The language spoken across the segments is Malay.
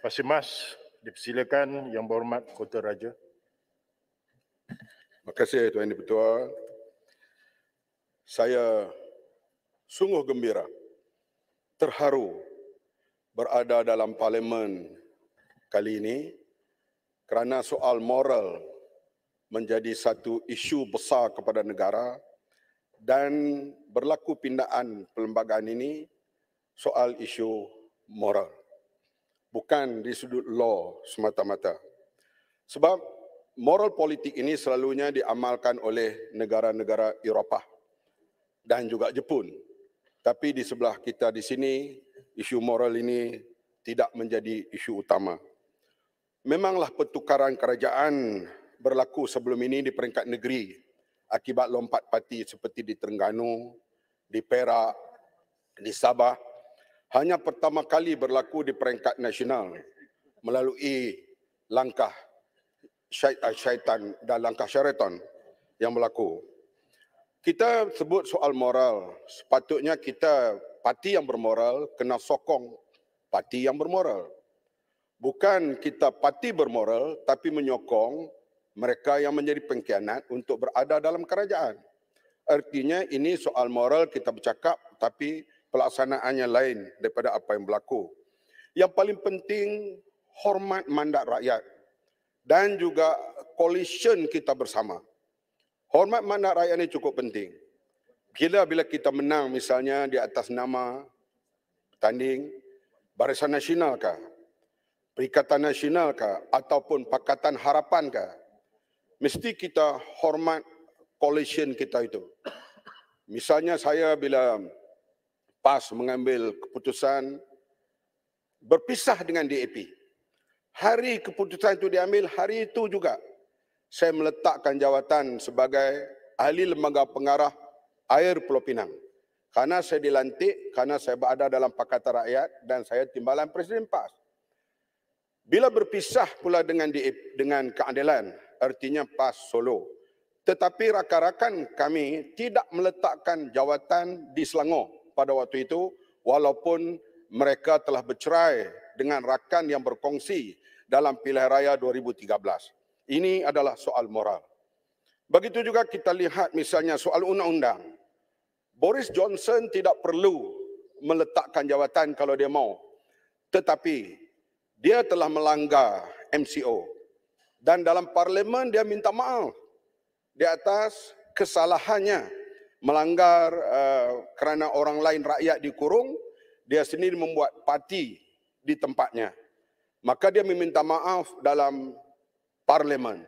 Pasir Mas, dipersilakan Yang Berhormat Kota Raja. Terima kasih Tuan ibu tua. Saya sungguh gembira, terharu berada dalam parlimen kali ini kerana soal moral menjadi satu isu besar kepada negara dan berlaku pindaan perlembagaan ini soal isu moral bukan di sudut law semata-mata. Sebab moral politik ini selalunya diamalkan oleh negara-negara Eropah dan juga Jepun. Tapi di sebelah kita di sini, isu moral ini tidak menjadi isu utama. Memanglah pertukaran kerajaan berlaku sebelum ini di peringkat negeri akibat lompat parti seperti di Terengganu, di Perak, di Sabah, hanya pertama kali berlaku di peringkat nasional melalui langkah eh, syaitan dan langkah syaitan yang berlaku. Kita sebut soal moral, sepatutnya kita parti yang bermoral kena sokong parti yang bermoral. Bukan kita parti bermoral tapi menyokong mereka yang menjadi pengkhianat untuk berada dalam kerajaan. Artinya ini soal moral kita bercakap tapi pelaksanaannya lain daripada apa yang berlaku. Yang paling penting hormat mandat rakyat dan juga coalition kita bersama. Hormat mandat rakyat ini cukup penting. Bila bila kita menang misalnya di atas nama tanding Barisan Nasional kah? Perikatan Nasional kah? Ataupun Pakatan Harapan kah? Mesti kita hormat coalition kita itu. Misalnya saya bila PAS mengambil keputusan berpisah dengan DAP. Hari keputusan itu diambil, hari itu juga saya meletakkan jawatan sebagai ahli lembaga pengarah air Pulau Pinang. Karena saya dilantik, karena saya berada dalam Pakatan Rakyat dan saya timbalan Presiden PAS. Bila berpisah pula dengan DAP, dengan keadilan, artinya PAS Solo. Tetapi rakan-rakan kami tidak meletakkan jawatan di Selangor pada waktu itu walaupun mereka telah bercerai dengan rakan yang berkongsi dalam pilihan raya 2013. Ini adalah soal moral. Begitu juga kita lihat misalnya soal undang-undang. Boris Johnson tidak perlu meletakkan jawatan kalau dia mau. Tetapi dia telah melanggar MCO. Dan dalam parlimen dia minta maaf di atas kesalahannya melanggar eh, kerana orang lain rakyat dikurung, dia sendiri membuat parti di tempatnya. Maka dia meminta maaf dalam parlimen.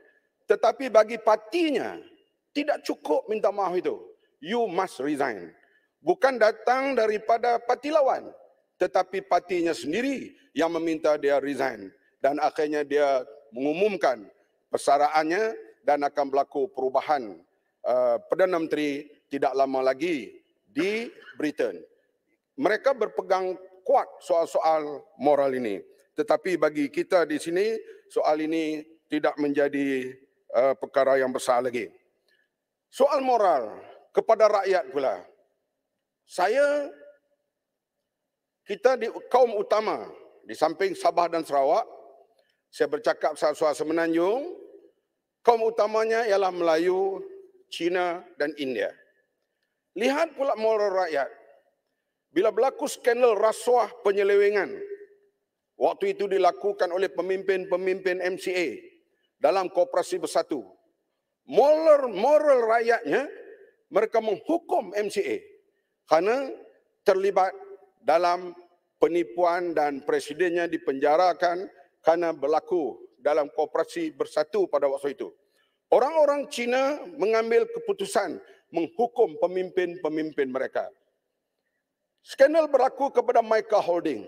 Tetapi bagi partinya, tidak cukup minta maaf itu. You must resign. Bukan datang daripada parti lawan. Tetapi partinya sendiri yang meminta dia resign. Dan akhirnya dia mengumumkan persaraannya dan akan berlaku perubahan uh, Perdana Menteri tidak lama lagi di Britain. Mereka berpegang kuat soal-soal moral ini. Tetapi bagi kita di sini, soal ini tidak menjadi uh, perkara yang besar lagi. Soal moral kepada rakyat pula. Saya, kita di kaum utama, di samping Sabah dan Sarawak, saya bercakap soal-soal semenanjung, kaum utamanya ialah Melayu, Cina dan India. Lihat pula moral rakyat. Bila berlaku skandal rasuah penyelewengan. Waktu itu dilakukan oleh pemimpin-pemimpin MCA. Dalam kooperasi bersatu. Moral, moral rakyatnya. Mereka menghukum MCA. Kerana terlibat dalam penipuan dan presidennya dipenjarakan. Kerana berlaku dalam kooperasi bersatu pada waktu itu. Orang-orang Cina mengambil keputusan menghukum pemimpin-pemimpin mereka. Skandal berlaku kepada Michael Holding.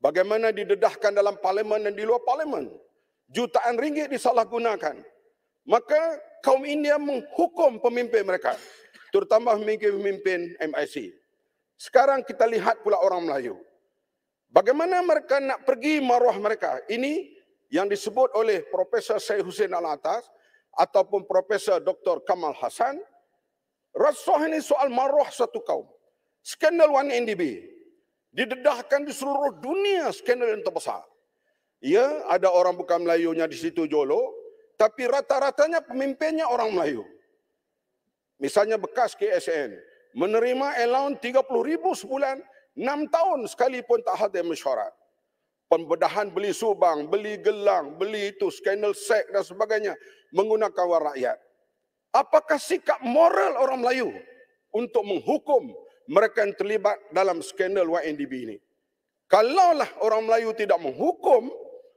Bagaimana didedahkan dalam parlimen dan di luar parlimen. Jutaan ringgit disalahgunakan. Maka kaum India menghukum pemimpin mereka. Terutama pemimpin-pemimpin MIC. Sekarang kita lihat pula orang Melayu. Bagaimana mereka nak pergi maruah mereka? Ini yang disebut oleh Profesor Syed Hussein Al-Atas ataupun Profesor Dr. Kamal Hassan Rasuah ini soal maruah satu kaum. Skandal 1NDB. Didedahkan di seluruh dunia skandal yang terbesar. Ya, ada orang bukan Melayunya di situ jolo. Tapi rata-ratanya pemimpinnya orang Melayu. Misalnya bekas KSN. Menerima allowance RM30,000 sebulan. enam tahun sekalipun tak ada mesyuarat. Pembedahan beli subang, beli gelang, beli itu, skandal sek dan sebagainya. Menggunakan wang rakyat apakah sikap moral orang Melayu untuk menghukum mereka yang terlibat dalam skandal YNDB ini. Kalaulah orang Melayu tidak menghukum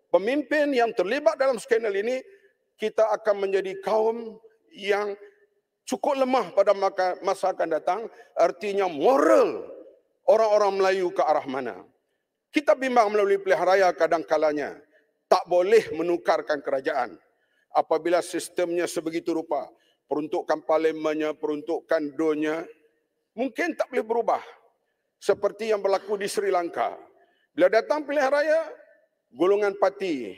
pemimpin yang terlibat dalam skandal ini, kita akan menjadi kaum yang cukup lemah pada masa akan datang. Artinya moral orang-orang Melayu ke arah mana. Kita bimbang melalui pilihan raya kadang kalanya tak boleh menukarkan kerajaan apabila sistemnya sebegitu rupa peruntukkan parlimennya, peruntukkan dunia, mungkin tak boleh berubah. Seperti yang berlaku di Sri Lanka. Bila datang pilihan raya, golongan parti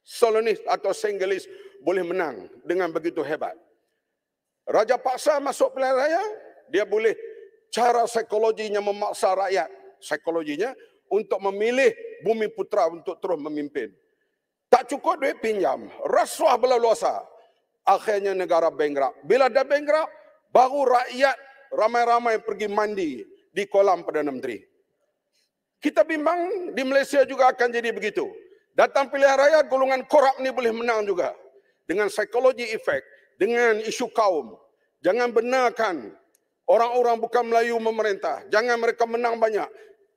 Solonis atau Singhalis boleh menang dengan begitu hebat. Raja Paksa masuk pilihan raya, dia boleh cara psikologinya memaksa rakyat, psikologinya untuk memilih Bumi Putra untuk terus memimpin. Tak cukup duit pinjam, rasuah belah luasah akhirnya negara bankrupt. Bila dah bankrupt, baru rakyat ramai-ramai pergi mandi di kolam Perdana Menteri. Kita bimbang di Malaysia juga akan jadi begitu. Datang pilihan raya, golongan korak ni boleh menang juga. Dengan psikologi efek, dengan isu kaum. Jangan benarkan orang-orang bukan Melayu memerintah. Jangan mereka menang banyak.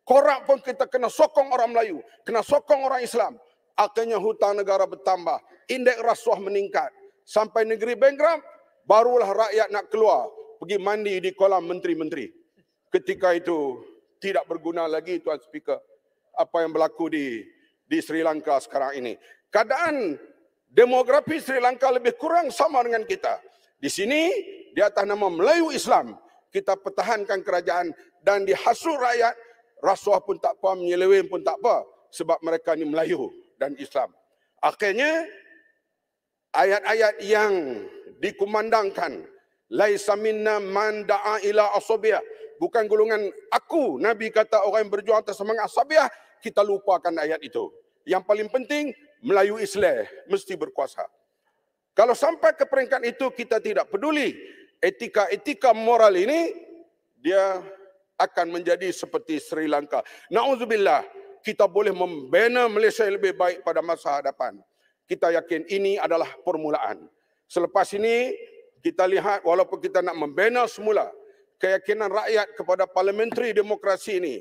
Korak pun kita kena sokong orang Melayu. Kena sokong orang Islam. Akhirnya hutang negara bertambah. Indeks rasuah meningkat sampai negeri bankrupt, barulah rakyat nak keluar pergi mandi di kolam menteri-menteri. Ketika itu tidak berguna lagi Tuan Speaker apa yang berlaku di di Sri Lanka sekarang ini. Keadaan demografi Sri Lanka lebih kurang sama dengan kita. Di sini di atas nama Melayu Islam kita pertahankan kerajaan dan dihasut rakyat rasuah pun tak apa, menyelewin pun tak apa sebab mereka ni Melayu dan Islam. Akhirnya ayat-ayat yang dikumandangkan laisa minna man da'a ila asabiah bukan golongan aku nabi kata orang yang berjuang atas semangat asabiah kita lupakan ayat itu yang paling penting Melayu Islam mesti berkuasa kalau sampai ke peringkat itu kita tidak peduli etika-etika moral ini dia akan menjadi seperti Sri Lanka. Nauzubillah, kita boleh membina Malaysia lebih baik pada masa hadapan kita yakin ini adalah permulaan. Selepas ini kita lihat walaupun kita nak membina semula keyakinan rakyat kepada parlementari demokrasi ini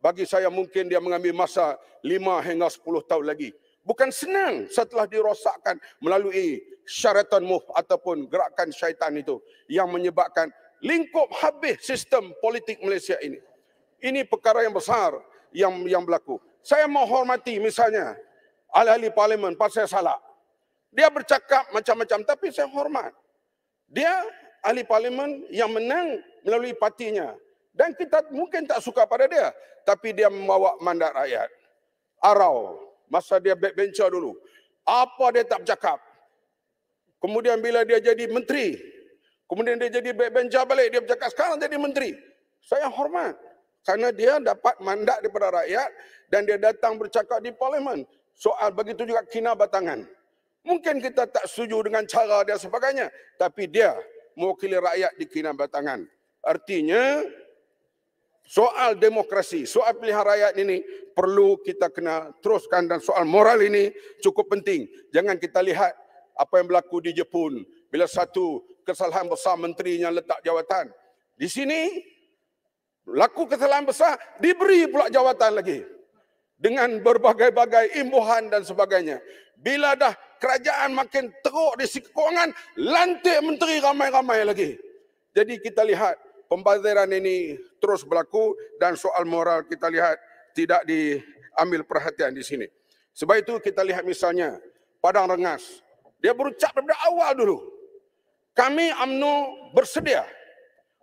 bagi saya mungkin dia mengambil masa 5 hingga 10 tahun lagi. Bukan senang setelah dirosakkan melalui syaratan muh ataupun gerakan syaitan itu yang menyebabkan lingkup habis sistem politik Malaysia ini. Ini perkara yang besar yang yang berlaku. Saya menghormati misalnya ahli-ahli parlimen pas saya salah. Dia bercakap macam-macam tapi saya hormat. Dia ahli parlimen yang menang melalui partinya. Dan kita mungkin tak suka pada dia. Tapi dia membawa mandat rakyat. Arau. Masa dia backbencher dulu. Apa dia tak bercakap. Kemudian bila dia jadi menteri. Kemudian dia jadi backbencher balik. Dia bercakap sekarang jadi menteri. Saya hormat. Kerana dia dapat mandat daripada rakyat. Dan dia datang bercakap di parlimen soal begitu juga kina batangan. Mungkin kita tak setuju dengan cara dia sebagainya. Tapi dia mewakili rakyat di kina batangan. Artinya soal demokrasi, soal pilihan rakyat ini perlu kita kena teruskan. Dan soal moral ini cukup penting. Jangan kita lihat apa yang berlaku di Jepun. Bila satu kesalahan besar menterinya letak jawatan. Di sini laku kesalahan besar diberi pula jawatan lagi dengan berbagai-bagai imbuhan dan sebagainya. Bila dah kerajaan makin teruk di sisi kewangan, lantik menteri ramai-ramai lagi. Jadi kita lihat pembaziran ini terus berlaku dan soal moral kita lihat tidak diambil perhatian di sini. Sebab itu kita lihat misalnya Padang Rengas. Dia berucap daripada awal dulu. Kami UMNO bersedia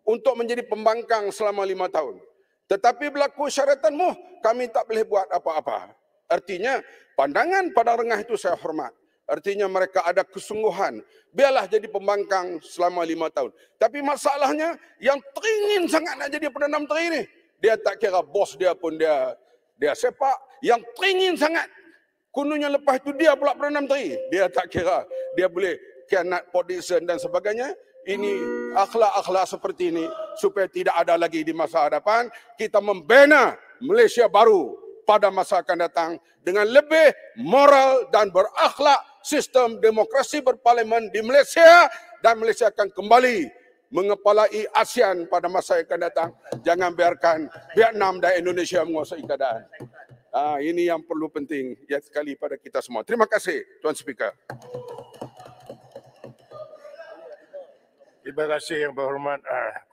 untuk menjadi pembangkang selama lima tahun. Tetapi berlaku syaratan muh, kami tak boleh buat apa-apa. Artinya, pandangan pada rengah itu saya hormat. Artinya mereka ada kesungguhan. Biarlah jadi pembangkang selama lima tahun. Tapi masalahnya, yang teringin sangat nak jadi Perdana Menteri ini. Dia tak kira bos dia pun dia dia sepak. Yang teringin sangat, kununya lepas itu dia pula Perdana Menteri. Dia tak kira dia boleh kianat, podisen dan sebagainya. Ini akhlak-akhlak seperti ini supaya tidak ada lagi di masa hadapan kita membina Malaysia baru pada masa akan datang dengan lebih moral dan berakhlak sistem demokrasi berparlimen di Malaysia dan Malaysia akan kembali mengepalai ASEAN pada masa yang akan datang. Jangan biarkan Vietnam dan Indonesia menguasai keadaan. Ah, ini yang perlu penting ya sekali pada kita semua. Terima kasih Tuan Speaker. Terima kasih yang berhormat. Ah,